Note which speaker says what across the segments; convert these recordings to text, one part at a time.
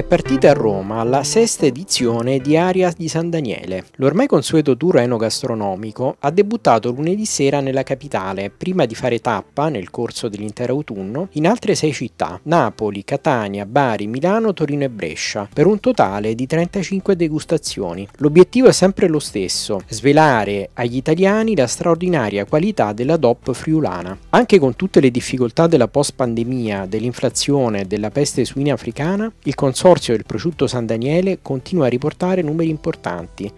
Speaker 1: è partita a Roma la sesta edizione di Aria di San Daniele. L'ormai consueto tour enogastronomico ha debuttato lunedì sera nella capitale, prima di fare tappa, nel corso dell'intero autunno, in altre sei città, Napoli, Catania, Bari, Milano, Torino e Brescia, per un totale di 35 degustazioni. L'obiettivo è sempre lo stesso, svelare agli italiani la straordinaria qualità della DOP friulana. Anche con tutte le difficoltà della post-pandemia, dell'inflazione e della peste suina africana, il consorzio consorzio del prosciutto San Daniele continua a riportare numeri importanti,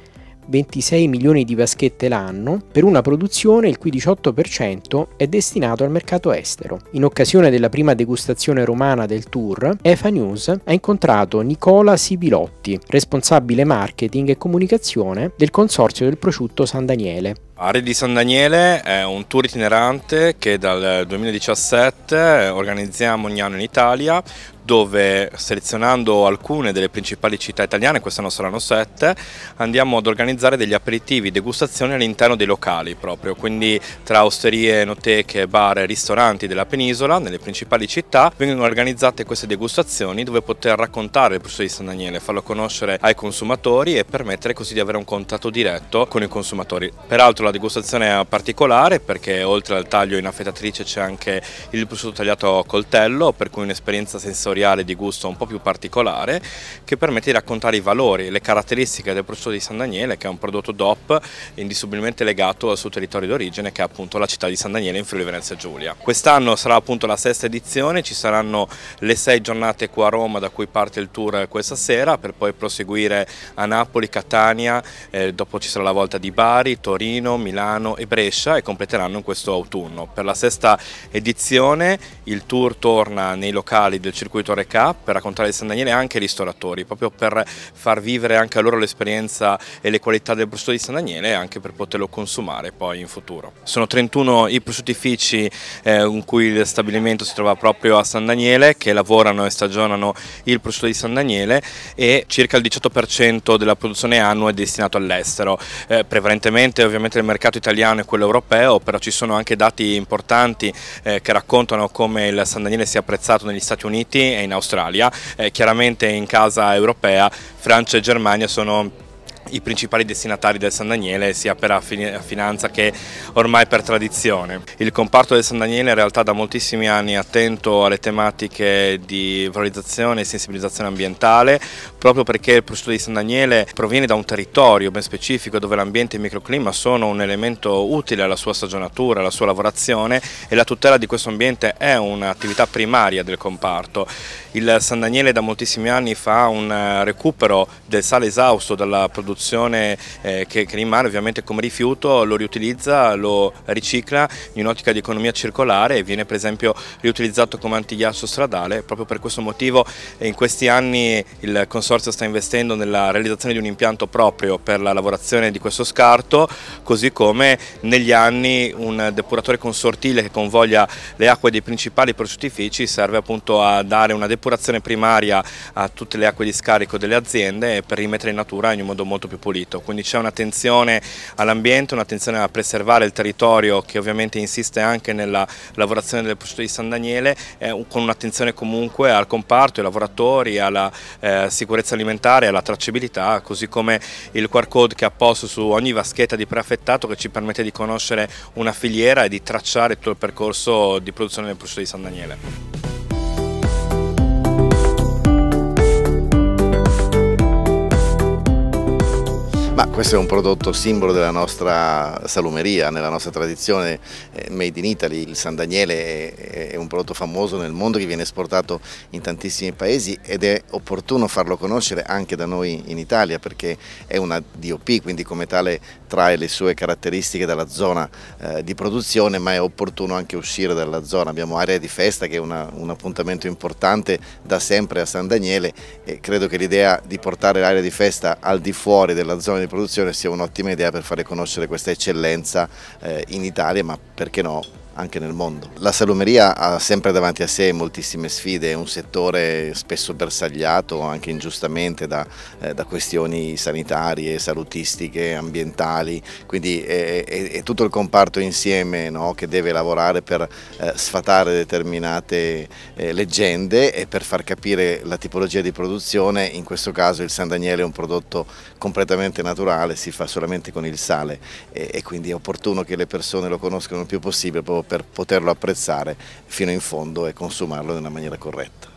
Speaker 1: 26 milioni di vaschette l'anno, per una produzione il cui 18% è destinato al mercato estero. In occasione della prima degustazione romana del tour, EFA News ha incontrato Nicola Sibilotti, responsabile marketing e comunicazione del consorzio del prosciutto San Daniele,
Speaker 2: Aree di San Daniele è un tour itinerante che dal 2017 organizziamo ogni anno in Italia dove selezionando alcune delle principali città italiane, quest'anno saranno sette, andiamo ad organizzare degli aperitivi, degustazioni all'interno dei locali proprio, quindi tra osterie, noteche, bar e ristoranti della penisola, nelle principali città, vengono organizzate queste degustazioni dove poter raccontare il prosciutto di San Daniele, farlo conoscere ai consumatori e permettere così di avere un contatto diretto con i consumatori. Peraltro la degustazione particolare perché oltre al taglio in affettatrice c'è anche il prosciutto tagliato a coltello per cui un'esperienza sensoriale di gusto un po' più particolare che permette di raccontare i valori, le caratteristiche del prosciutto di San Daniele che è un prodotto DOP indissolubilmente legato al suo territorio d'origine che è appunto la città di San Daniele in Friuli Venezia Giulia. Quest'anno sarà appunto la sesta edizione, ci saranno le sei giornate qua a Roma da cui parte il tour questa sera per poi proseguire a Napoli, Catania, eh, dopo ci sarà la volta di Bari, Torino, Milano e Brescia e completeranno in questo autunno. Per la sesta edizione il tour torna nei locali del circuito Recap per raccontare di San Daniele anche i ristoratori, proprio per far vivere anche a loro l'esperienza e le qualità del prosciutto di San Daniele e anche per poterlo consumare poi in futuro. Sono 31 i prosciuttifici eh, in cui il stabilimento si trova proprio a San Daniele che lavorano e stagionano il prosciutto di San Daniele e circa il 18% della produzione annua è destinato all'estero, eh, prevalentemente ovviamente il mercato italiano e quello europeo, però ci sono anche dati importanti eh, che raccontano come il San Daniele sia apprezzato negli Stati Uniti e in Australia. Eh, chiaramente in casa europea Francia e Germania sono i principali destinatari del San Daniele sia per affinanza che ormai per tradizione. Il comparto del San Daniele in realtà da moltissimi anni è attento alle tematiche di valorizzazione e sensibilizzazione ambientale proprio perché il prosciutto di San Daniele proviene da un territorio ben specifico dove l'ambiente e il microclima sono un elemento utile alla sua stagionatura, alla sua lavorazione e la tutela di questo ambiente è un'attività primaria del comparto. Il San Daniele da moltissimi anni fa un recupero del sale esausto dalla produzione produzione eh, che, che, rimane ovviamente come rifiuto lo riutilizza, lo ricicla in un'ottica di economia circolare e viene per esempio riutilizzato come antighiaccio stradale. Proprio per questo motivo eh, in questi anni il Consorzio sta investendo nella realizzazione di un impianto proprio per la lavorazione di questo scarto, così come negli anni un depuratore consortile che convoglia le acque dei principali prosciuttifici serve appunto a dare una depurazione primaria a tutte le acque di scarico delle aziende per rimettere in natura in un modo molto più più pulito, quindi c'è un'attenzione all'ambiente, un'attenzione a preservare il territorio che ovviamente insiste anche nella lavorazione del prosciutto di San Daniele, eh, con un'attenzione comunque al comparto, ai lavoratori, alla eh, sicurezza alimentare, alla tracciabilità, così come il QR code che ha posto su ogni vaschetta di preaffettato che ci permette di conoscere una filiera e di tracciare tutto il percorso di produzione del prosciutto di San Daniele.
Speaker 3: Ma questo è un prodotto simbolo della nostra salumeria, nella nostra tradizione eh, made in Italy. Il San Daniele è un prodotto famoso nel mondo che viene esportato in tantissimi paesi ed è opportuno farlo conoscere anche da noi in Italia perché è una DOP, quindi come tale trae le sue caratteristiche dalla zona eh, di produzione, ma è opportuno anche uscire dalla zona. Abbiamo Area di Festa che è una, un appuntamento importante da sempre a San Daniele e credo che l'idea di portare l'area di festa al di fuori della zona di produzione sia un'ottima idea per fare conoscere questa eccellenza eh, in Italia, ma perché no anche nel mondo. La salumeria ha sempre davanti a sé moltissime sfide, è un settore spesso bersagliato anche ingiustamente da, eh, da questioni sanitarie, salutistiche, ambientali, quindi è, è, è tutto il comparto insieme no, che deve lavorare per eh, sfatare determinate eh, leggende e per far capire la tipologia di produzione, in questo caso il San Daniele è un prodotto completamente naturale, si fa solamente con il sale e, e quindi è opportuno che le persone lo conoscano il più possibile proprio per poterlo apprezzare fino in fondo e consumarlo in una maniera corretta.